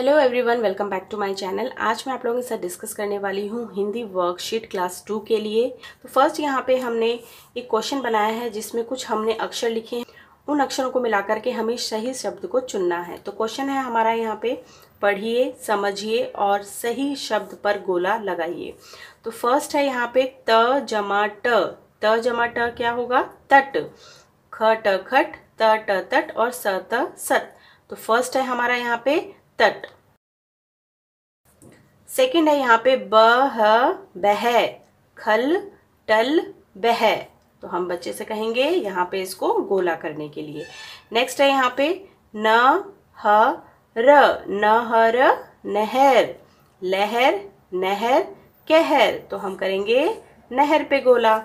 hello everyone welcome back to my channel आज मैं आप लोगों के साथ डिस्कस करने वाली हूँ हिंदी वर्कशीट क्लास टू के लिए तो फर्स्ट यहाँ पे हमने एक क्वेश्चन बनाया है जिसमें कुछ हमने अक्षर लिखे हैं उन अक्षरों को मिलाकर के हमें सही शब्द को चुनना है तो क्वेश्चन है हमारा यहाँ पे पढ़िए समझिए और सही शब्द पर गोला लगाइए तो फर्स्ट है यहाँ पे त जमा ट त जमा ट क्या होगा तट ख ट खट त ट तट और स त सत तो फर्स्ट है हमारा यहाँ पे तट सेकंड है यहाँ पे ब ह बह खल टल बह तो हम बच्चे से कहेंगे यहाँ पे इसको गोला करने के लिए नेक्स्ट है यहाँ पे न ह र न ह र नहर लहर नहर कहर तो हम करेंगे नहर पे गोला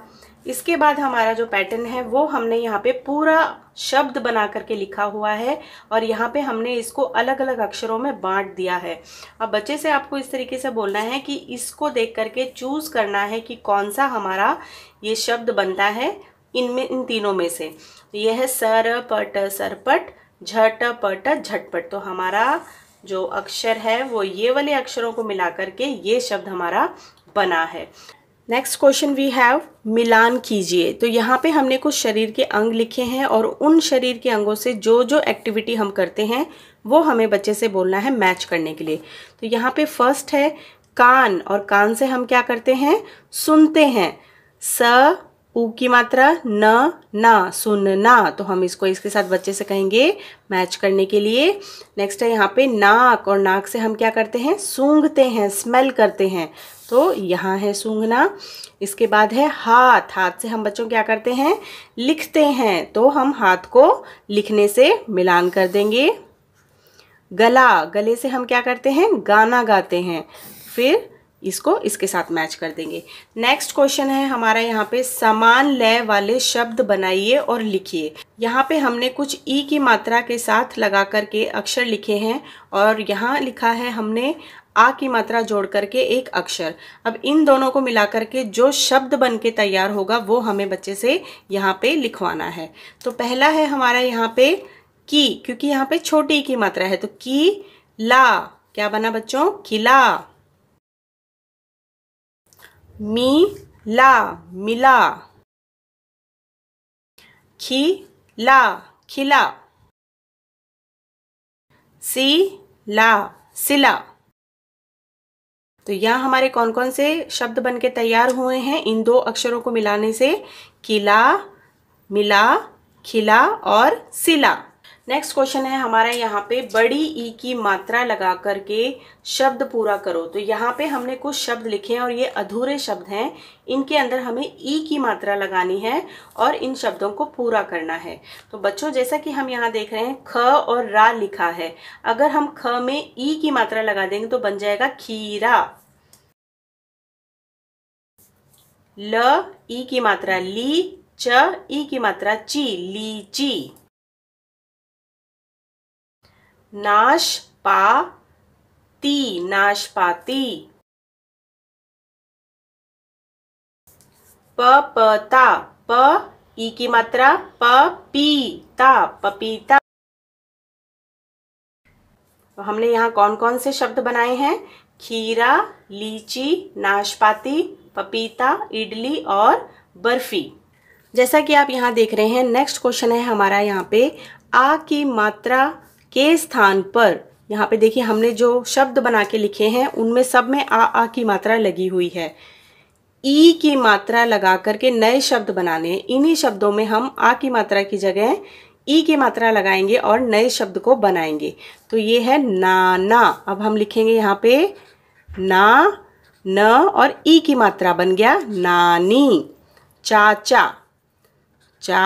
इसके बाद हमारा जो पैटर्न है वो हमने यहाँ पे पूरा शब्द बना करके लिखा हुआ है और यहाँ पे हमने इसको अलग अलग अक्षरों में बांट दिया है अब बच्चे से आपको इस तरीके से बोलना है कि इसको देख करके चूज़ करना है कि कौन सा हमारा ये शब्द बनता है इनमें इन तीनों में से तो यह है सर पट सरपट झट पट झटपट तो हमारा जो अक्षर है वो ये वाले अक्षरों को मिला करके ये शब्द हमारा बना है नेक्स्ट क्वेश्चन वी हैव मिलान कीजिए तो यहाँ पे हमने कुछ शरीर के अंग लिखे हैं और उन शरीर के अंगों से जो जो एक्टिविटी हम करते हैं वो हमें बच्चे से बोलना है मैच करने के लिए तो यहाँ पे फर्स्ट है कान और कान से हम क्या करते हैं सुनते हैं स ऊ की मात्रा न ना सुनना तो हम इसको इसके साथ बच्चे से कहेंगे मैच करने के लिए नेक्स्ट है यहाँ पे नाक और नाक से हम क्या करते हैं सूंघते हैं स्मेल करते हैं तो यहाँ है सूंघना इसके बाद है हाथ हाथ से हम बच्चों क्या करते हैं लिखते हैं तो हम हाथ को लिखने से मिलान कर देंगे गला गले से हम क्या करते हैं गाना गाते हैं फिर इसको इसके साथ मैच कर देंगे नेक्स्ट क्वेश्चन है हमारा यहाँ पे समान लय वाले शब्द बनाइए और लिखिए यहाँ पे हमने कुछ ई e की मात्रा के साथ लगा करके अक्षर लिखे हैं और यहाँ लिखा है हमने आ की मात्रा जोड़ करके एक अक्षर अब इन दोनों को मिलाकर के जो शब्द बन के तैयार होगा वो हमें बच्चे से यहाँ पे लिखवाना है तो पहला है हमारा यहाँ पे की क्योंकि यहाँ पे छोटी की मात्रा है तो की ला क्या बना बच्चों किला मी ला मिला खी ला खिला सी ला सिला तो यहाँ हमारे कौन कौन से शब्द बन के तैयार हुए हैं इन दो अक्षरों को मिलाने से किला मिला खिला और सिला नेक्स्ट क्वेश्चन है हमारा यहाँ पे बड़ी ई e की मात्रा लगा करके शब्द पूरा करो तो यहाँ पे हमने कुछ शब्द लिखे हैं और ये अधूरे शब्द हैं इनके अंदर हमें ई e की मात्रा लगानी है और इन शब्दों को पूरा करना है तो बच्चों जैसा कि हम यहाँ देख रहे हैं ख और रा लिखा है अगर हम ख में ई e की मात्रा लगा देंगे तो बन जाएगा खीरा ल ई की मात्रा ली च ई की मात्रा ची ली ची पा नाशपाती नाशपाती पता प ई की मात्रा ता पपीता तो हमने यहाँ कौन कौन से शब्द बनाए हैं खीरा लीची नाशपाती पपीता इडली और बर्फी जैसा कि आप यहाँ देख रहे हैं नेक्स्ट क्वेश्चन है हमारा यहाँ पे आ की मात्रा के स्थान पर यहाँ पे देखिए हमने जो शब्द बना के लिखे हैं उनमें सब में आ आ की मात्रा लगी हुई है ई की मात्रा लगा करके नए शब्द बनाने हैं इन्हीं शब्दों में हम आ की मात्रा की जगह ई की मात्रा लगाएंगे और नए शब्द को बनाएंगे तो ये है नाना अब हम लिखेंगे यहाँ पे ना न और ई की मात्रा बन गया नानी चाचा चा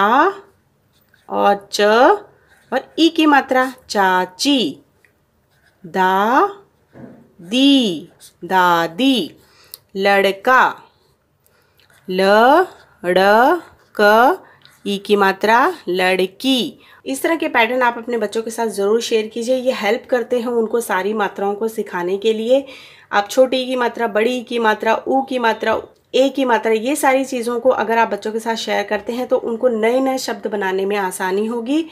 और च और ई की मात्रा चाची दा दी दादी लड़का ल क ई की मात्रा लड़की इस तरह के पैटर्न आप अपने बच्चों के साथ ज़रूर शेयर कीजिए ये हेल्प करते हैं उनको सारी मात्राओं को सिखाने के लिए आप छोटी की मात्रा बड़ी की मात्रा ऊ की मात्रा एक ही मात्रा ये सारी चीज़ों को अगर आप बच्चों के साथ शेयर करते हैं तो उनको नए नए शब्द बनाने में आसानी होगी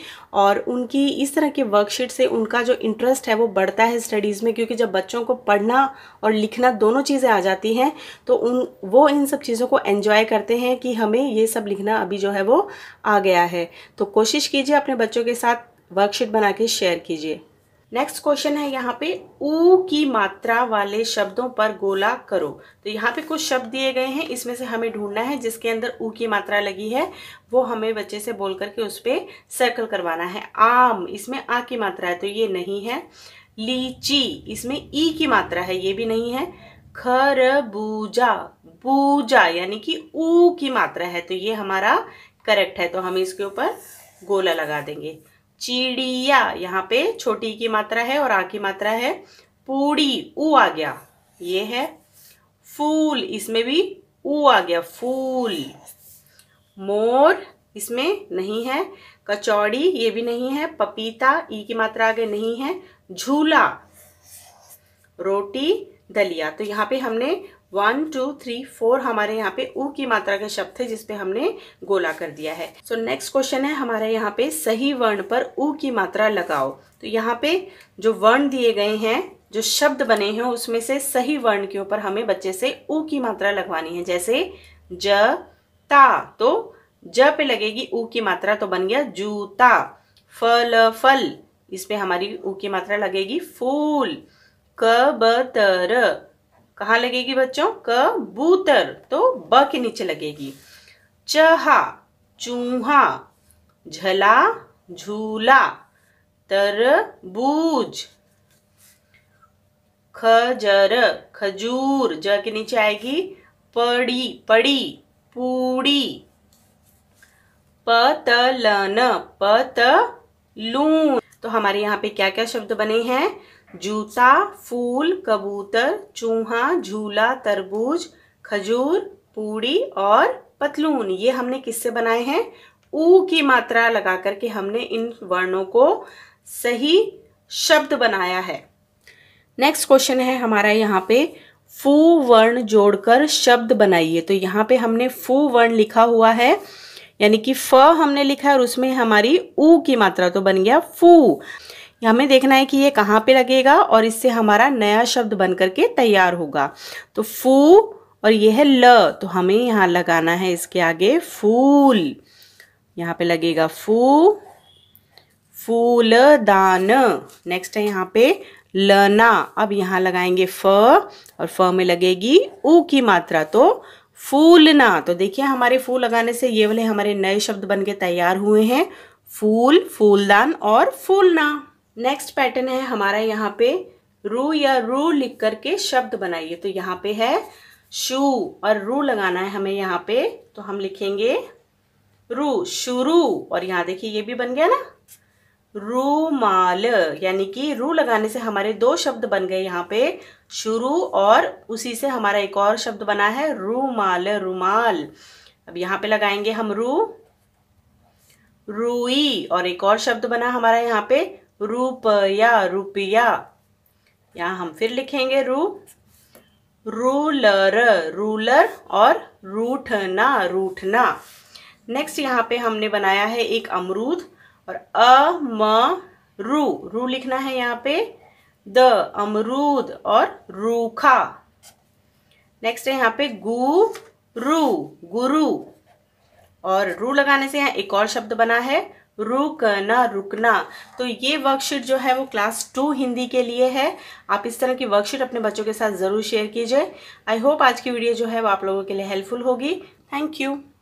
और उनकी इस तरह की वर्कशीट से उनका जो इंटरेस्ट है वो बढ़ता है स्टडीज़ में क्योंकि जब बच्चों को पढ़ना और लिखना दोनों चीज़ें आ जाती हैं तो उन वो इन सब चीज़ों को एन्जॉय करते हैं कि हमें ये सब लिखना अभी जो है वो आ गया है तो कोशिश कीजिए अपने बच्चों के साथ वर्कशीट बना के शेयर कीजिए नेक्स्ट क्वेश्चन है यहाँ पे ऊ की मात्रा वाले शब्दों पर गोला करो तो यहाँ पे कुछ शब्द दिए गए हैं इसमें से हमें ढूंढना है जिसके अंदर ऊ की मात्रा लगी है वो हमें बच्चे से बोल करके उस पर सर्कल करवाना है आम इसमें आ की मात्रा है तो ये नहीं है लीची इसमें ई की मात्रा है ये भी नहीं है खरबूजा बूजा यानी कि ऊ की मात्रा है तो ये हमारा करेक्ट है तो हम इसके ऊपर गोला लगा देंगे चिड़िया यहाँ पे छोटी की मात्रा है और आ की मात्रा है पूड़ी ऊ आ गया ये है फूल इसमें भी उ आ गया फूल मोर इसमें नहीं है कचौड़ी ये भी नहीं है पपीता ई की मात्रा आगे नहीं है झूला रोटी दलिया तो यहाँ पे हमने वन टू थ्री फोर हमारे यहाँ पे ऊ की मात्रा के शब्द थे जिसपे हमने गोला कर दिया है सो नेक्स्ट क्वेश्चन है हमारे यहाँ पे सही वर्ण पर ऊ की मात्रा लगाओ तो यहाँ पे जो वर्ण दिए गए हैं जो शब्द बने हैं उसमें से सही वर्ण के ऊपर हमें बच्चे से ऊ की मात्रा लगवानी है जैसे ज ता तो ज पे लगेगी ऊ की मात्रा तो बन गया जूता फल फल इसपे हमारी ऊ की मात्रा लगेगी फूल कबतर कहा लगेगी बच्चों कबूतर तो ब के नीचे लगेगी चहा चूहा झला झूला तरबूज खजर खजूर ज के नीचे आएगी पड़ी पड़ी पूड़ी पतलन पतलून तो हमारे यहाँ पे क्या क्या शब्द बने हैं जूता फूल कबूतर चूहा झूला तरबूज खजूर पूड़ी और पतलून ये हमने किससे बनाए हैं ऊ की मात्रा लगा करके हमने इन वर्णों को सही शब्द बनाया है नेक्स्ट क्वेश्चन है हमारा यहाँ पे फू वर्ण जोड़कर शब्द बनाइए तो यहाँ पे हमने फू वर्ण लिखा हुआ है यानी कि फ हमने लिखा है और उसमें हमारी ऊ की मात्रा तो बन गया फू हमें देखना है कि ये कहाँ पे लगेगा और इससे हमारा नया शब्द बन करके तैयार होगा तो फू और ये है ल तो हमें यहाँ लगाना है इसके आगे फूल यहाँ पे लगेगा फू फूल दान नेक्स्ट है यहाँ पे लना अब यहाँ लगाएंगे फ और फ में लगेगी ऊ की मात्रा तो फूलना तो देखिए हमारे फूल लगाने से ये वाले हमारे नए शब्द बन के तैयार हुए हैं फूल फूलदान और फूलना नेक्स्ट पैटर्न है हमारा यहाँ पे रू या रू लिख करके शब्द बनाइए तो यहाँ पे है शू और रू लगाना है हमें यहाँ पे तो हम लिखेंगे रू शुरू और यहाँ देखिए ये भी बन गया ना रूमाल यानी कि रू लगाने से हमारे दो शब्द बन गए यहाँ पे शुरू और उसी से हमारा एक और शब्द बना है रूमाल रूमाल अब यहाँ पे लगाएंगे हम रू रूई और एक और शब्द बना हमारा यहाँ पे रुपया रुपया यहाँ हम फिर लिखेंगे रू रूलर रूलर और रूठना रूठना नेक्स्ट यहाँ पे हमने बनाया है एक अमरूद और अ म रू रू लिखना है यहाँ पे द अमरूद और रूखा नेक्स्ट है यहाँ पे गु रू गुरु और रू लगाने से यहाँ एक और शब्द बना है रुकना रुकना तो ये वर्कशीट जो है वो क्लास टू हिंदी के लिए है आप इस तरह की वर्कशीट अपने बच्चों के साथ ज़रूर शेयर कीजिए आई होप आज की वीडियो जो है वो आप लोगों के लिए हेल्पफुल होगी थैंक यू